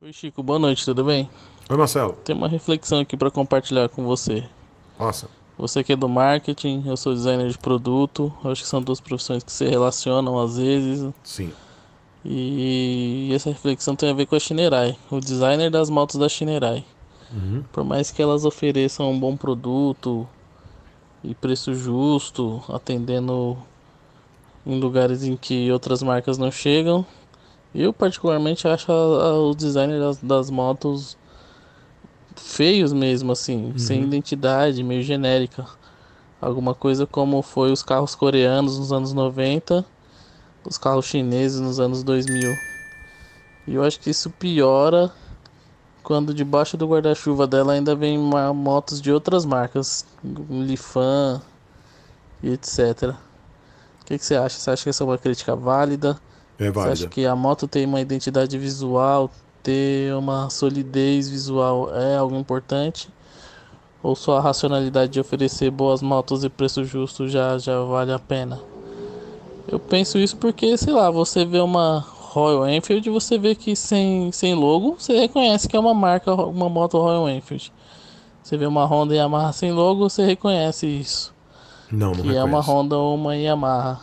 Oi, Chico, boa noite, tudo bem? Oi, Marcelo. Tem uma reflexão aqui para compartilhar com você. Nossa. Você que é do marketing, eu sou designer de produto. Acho que são duas profissões que se relacionam às vezes. Sim. E essa reflexão tem a ver com a Shinerai, o designer das motos da Shinerai. Uhum. Por mais que elas ofereçam um bom produto e preço justo, atendendo em lugares em que outras marcas não chegam, eu particularmente acho a, a, o design das, das, motos feios mesmo, assim, uhum. sem identidade, meio genérica. Alguma coisa como foi os carros coreanos nos anos 90, os carros chineses nos anos 2000. E eu acho que isso piora quando debaixo do guarda-chuva dela ainda vem motos de outras marcas, Lifan e etc. O que, que você acha? Você acha que essa é uma crítica válida? É válida. Você acha que a moto tem uma identidade visual, ter uma solidez visual é algo importante? Ou só a racionalidade de oferecer boas motos e preço justo já, já vale a pena? Eu penso isso porque, sei lá, você vê uma Royal Enfield, você vê que sem, sem logo, você reconhece que é uma marca, uma moto Royal Enfield. Você vê uma Honda Yamaha sem logo, você reconhece isso. Não, não que é uma Honda ou uma Yamaha.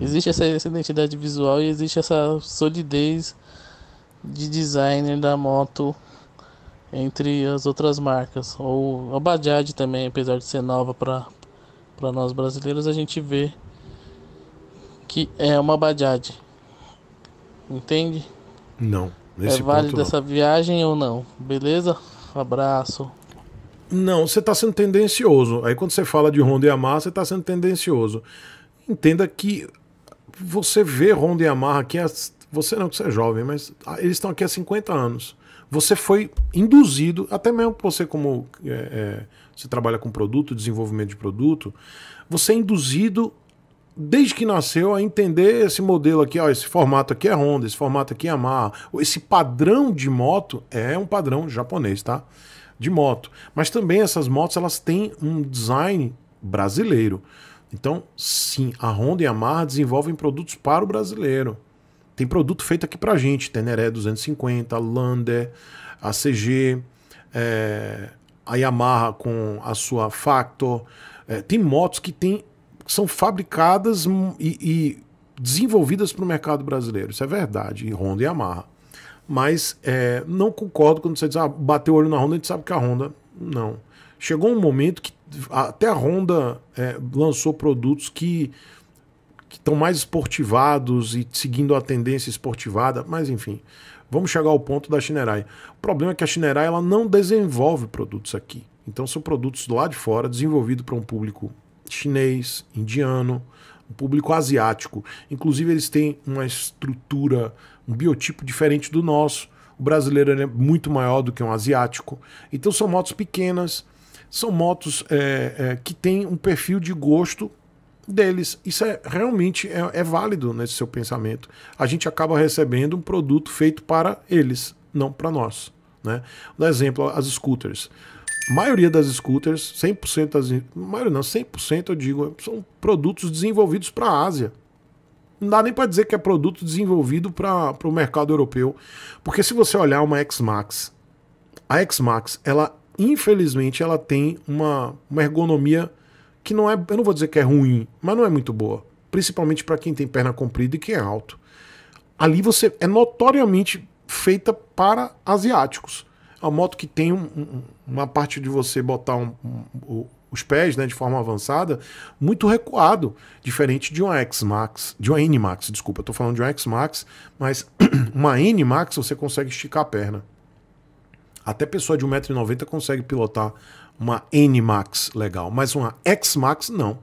Existe essa, essa identidade visual e existe essa solidez de designer da moto entre as outras marcas. Ou a Bajaj também, apesar de ser nova para nós brasileiros, a gente vê que é uma Bajaj. Entende? Não. Nesse é válida essa viagem ou não? Beleza? Abraço. Não, você está sendo tendencioso. Aí quando você fala de Honda e Yamaha, você está sendo tendencioso. Entenda que você vê Honda e Yamaha aqui, você não que você é jovem, mas ah, eles estão aqui há 50 anos. Você foi induzido, até mesmo você como é, é, você trabalha com produto, desenvolvimento de produto, você é induzido desde que nasceu a entender esse modelo aqui, ó, esse formato aqui é Honda, esse formato aqui é Yamaha, esse padrão de moto é um padrão japonês, tá? De moto. Mas também essas motos elas têm um design brasileiro. Então, sim, a Honda e a Yamaha desenvolvem produtos para o brasileiro. Tem produto feito aqui para a gente, Teneré 250, Lander, ACG, é, a Yamaha com a sua Factor. É, tem motos que tem, são fabricadas e, e desenvolvidas para o mercado brasileiro. Isso é verdade, Honda e Yamaha. Mas é, não concordo quando você diz, ah, bateu o olho na Honda, a gente sabe que a Honda. Não chegou um momento que até a Honda é, lançou produtos que estão mais esportivados e seguindo a tendência esportivada, mas enfim, vamos chegar ao ponto da Shinerai. O problema é que a Shinerai ela não desenvolve produtos aqui. Então são produtos lá de fora, desenvolvidos para um público chinês, indiano, um público asiático. Inclusive eles têm uma estrutura, um biotipo diferente do nosso. O brasileiro é muito maior do que um asiático. Então são motos pequenas, são motos é, é, que têm um perfil de gosto deles. Isso é realmente é, é, válido nesse seu pensamento. A gente acaba recebendo um produto feito para eles, não para nós. Né? Um exemplo, as scooters. A maioria das scooters, 100% das, maioria não, 100% eu digo, são produtos desenvolvidos para a Ásia. Não dá nem para dizer que é produto desenvolvido para o mercado europeu, porque se você olhar uma X-Max, a X-Max, ela infelizmente, ela tem uma, uma ergonomia que não é, eu não vou dizer que é ruim, mas não é muito boa, principalmente para quem tem perna comprida e que é alto. Ali você é notoriamente feita para asiáticos. É uma moto que tem um, um, uma parte de você botar um, os pés né, de forma avançada muito recuado, diferente de uma X-Max, de uma N-Max, desculpa, eu tô falando de uma X-Max, mas uma N-Max você consegue esticar a perna. Até pessoa de 1,90m consegue pilotar uma N-Max legal, mas uma X-Max não.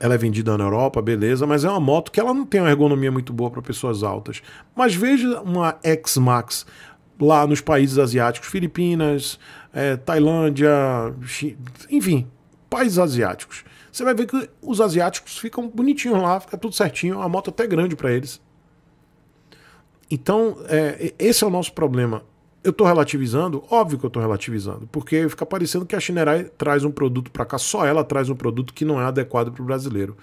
Ela é vendida na Europa, beleza, mas é uma moto que ela não tem uma ergonomia muito boa para pessoas altas. Mas veja uma X-Max lá nos países asiáticos, Filipinas, é, Tailândia, China, enfim, países asiáticos. Você vai ver que os asiáticos ficam bonitinhos lá, fica tudo certinho, a moto é até grande para eles. Então, é, esse é o nosso problema eu estou relativizando? Óbvio que eu estou relativizando, porque fica parecendo que a Shinerai traz um produto para cá, só ela traz um produto que não é adequado para o brasileiro.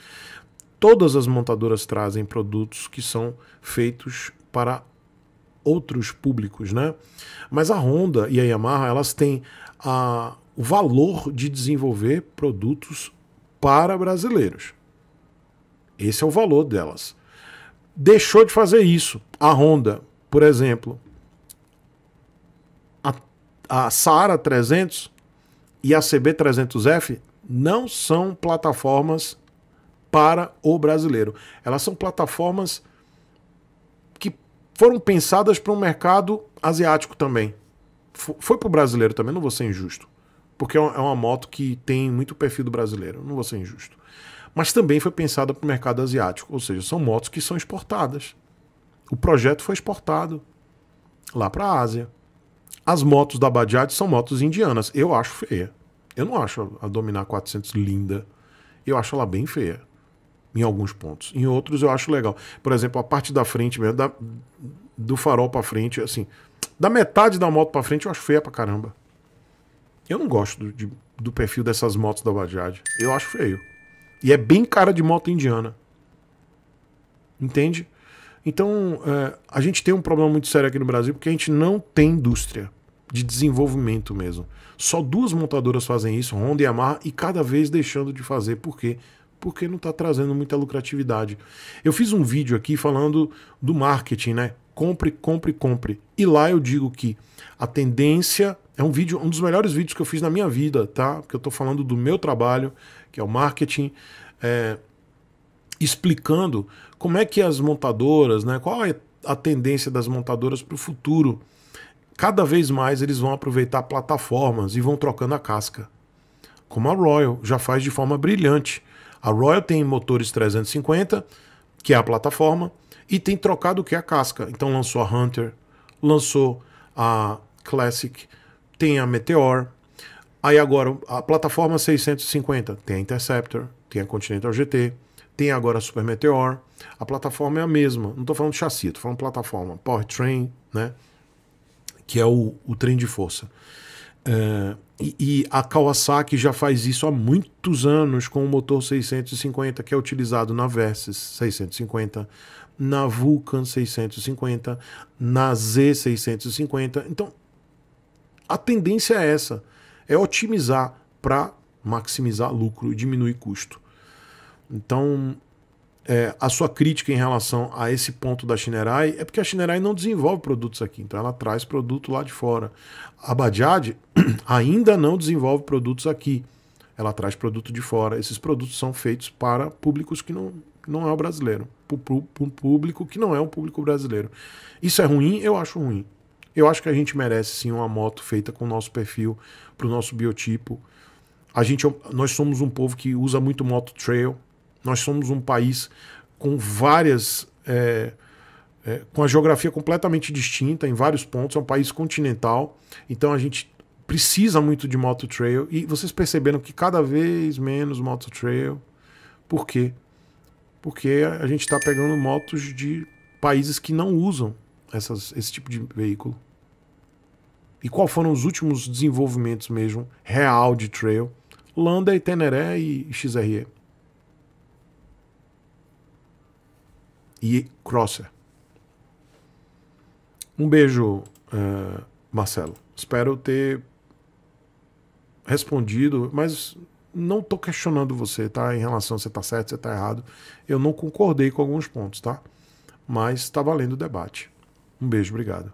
Todas as montadoras trazem produtos que são feitos para outros públicos, né? Mas a Honda e a Yamaha, elas têm a, o valor de desenvolver produtos para brasileiros. Esse é o valor delas. Deixou de fazer isso. A Honda, por exemplo, a Saara 300 e a CB300F não são plataformas para o brasileiro. Elas são plataformas que foram pensadas para o um mercado asiático também. Foi para o brasileiro também, não vou ser injusto. Porque é, é uma moto que tem muito perfil do brasileiro, não vou ser injusto. Mas também foi pensada para o mercado asiático, ou seja, são motos que são exportadas. O projeto foi exportado lá para a Ásia. As motos da Bajaj são motos indianas. Eu acho feia. Eu não acho a Dominar 400 linda. Eu acho ela bem feia. Em alguns pontos. Em outros eu acho legal. Por exemplo, a parte da frente mesmo, da, do farol para frente, assim. Da metade da moto para frente eu acho feia pra caramba. Eu não gosto do, de, do perfil dessas motos da Bajaj. Eu acho feio. E é bem cara de moto indiana. Entende? Então, é, a gente tem um problema muito sério aqui no Brasil porque a gente não tem indústria de desenvolvimento mesmo. Só duas montadoras fazem isso, Honda e Yamaha, e cada vez deixando de fazer. Por quê? Porque não está trazendo muita lucratividade. Eu fiz um vídeo aqui falando do marketing, né? Compre, compre, compre. E lá eu digo que a tendência é um vídeo, um dos melhores vídeos que eu fiz na minha vida, tá? Porque eu estou falando do meu trabalho, que é o marketing, é, explicando como é que as montadoras, né? Qual é a tendência das montadoras para o futuro cada vez mais eles vão aproveitar plataformas e vão trocando a casca. Como a Royal já faz de forma brilhante. A Royal tem motores 350, que é a plataforma, e tem trocado o que é a casca. Então lançou a Hunter, lançou a Classic, tem a Meteor. Aí agora a plataforma 650 tem a Interceptor, tem a Continental GT, tem agora a Super Meteor. A plataforma é a mesma. Não estou falando de chassi, estou falando plataforma, powertrain, né? que é o, o trem de força. Uh, e, e, a Kawasaki já faz isso há muitos anos com o motor 650 que é utilizado na Versys 650, na Vulcan 650, na Z650. Então, a tendência é essa, é otimizar para maximizar lucro e diminuir custo. Então, é, a sua crítica em relação a esse ponto da Shinerai é porque a Shinerai não desenvolve produtos aqui, então ela traz produto lá de fora. A Bajaj ainda não desenvolve produtos aqui, ela traz produto de fora. Esses produtos são feitos para públicos que não, não é o brasileiro, para um público que não é um público brasileiro. Isso é ruim? Eu acho ruim. Eu acho que a gente merece sim uma moto feita com o nosso perfil, para o nosso biotipo. A gente, é nós somos um povo que usa muito moto trail, nós somos um país com várias. É, é, com a geografia completamente distinta em vários pontos, é um país continental, então a gente precisa muito de moto trail e vocês perceberam que cada vez menos moto trail. Por quê? Porque a gente está pegando motos de países que não usam essas, esse tipo de veículo. E qual foram os últimos desenvolvimentos mesmo real de trail? Landa e Teneré e XRE. e Crosser. Um beijo, uh, Marcelo. Espero ter respondido, mas não estou questionando você, tá? Em relação a você tá certo, você tá errado. Eu não concordei com alguns pontos, tá? Mas está valendo o debate. Um beijo, obrigado.